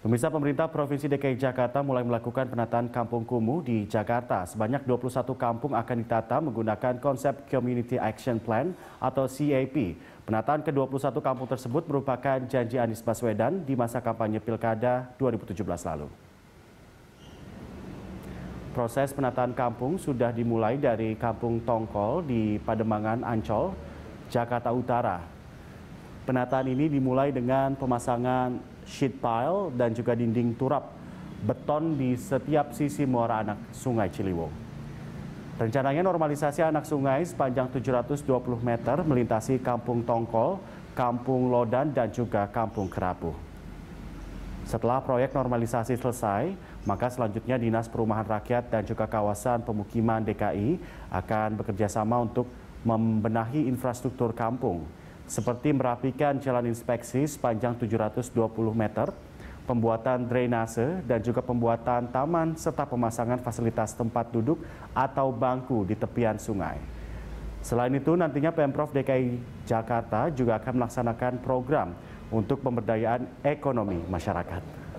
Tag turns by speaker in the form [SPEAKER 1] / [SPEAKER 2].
[SPEAKER 1] Pemirsa pemerintah Provinsi DKI Jakarta mulai melakukan penataan kampung kumuh di Jakarta. Sebanyak 21 kampung akan ditata menggunakan konsep Community Action Plan atau CAP. Penataan ke-21 kampung tersebut merupakan janji Anies Baswedan di masa kampanye Pilkada 2017 lalu. Proses penataan kampung sudah dimulai dari Kampung Tongkol di Pademangan, Ancol, Jakarta Utara. Penataan ini dimulai dengan pemasangan sheet pile dan juga dinding turap beton di setiap sisi muara anak Sungai Ciliwung. Rencananya normalisasi anak sungai sepanjang 720 meter melintasi Kampung Tongkol, Kampung Lodan, dan juga Kampung Kerapu. Setelah proyek normalisasi selesai, maka selanjutnya Dinas Perumahan Rakyat dan juga kawasan pemukiman DKI akan bekerjasama untuk membenahi infrastruktur kampung seperti merapikan jalan inspeksi sepanjang 720 meter, pembuatan drainase, dan juga pembuatan taman serta pemasangan fasilitas tempat duduk atau bangku di tepian sungai. Selain itu, nantinya Pemprov DKI Jakarta juga akan melaksanakan program untuk pemberdayaan ekonomi masyarakat.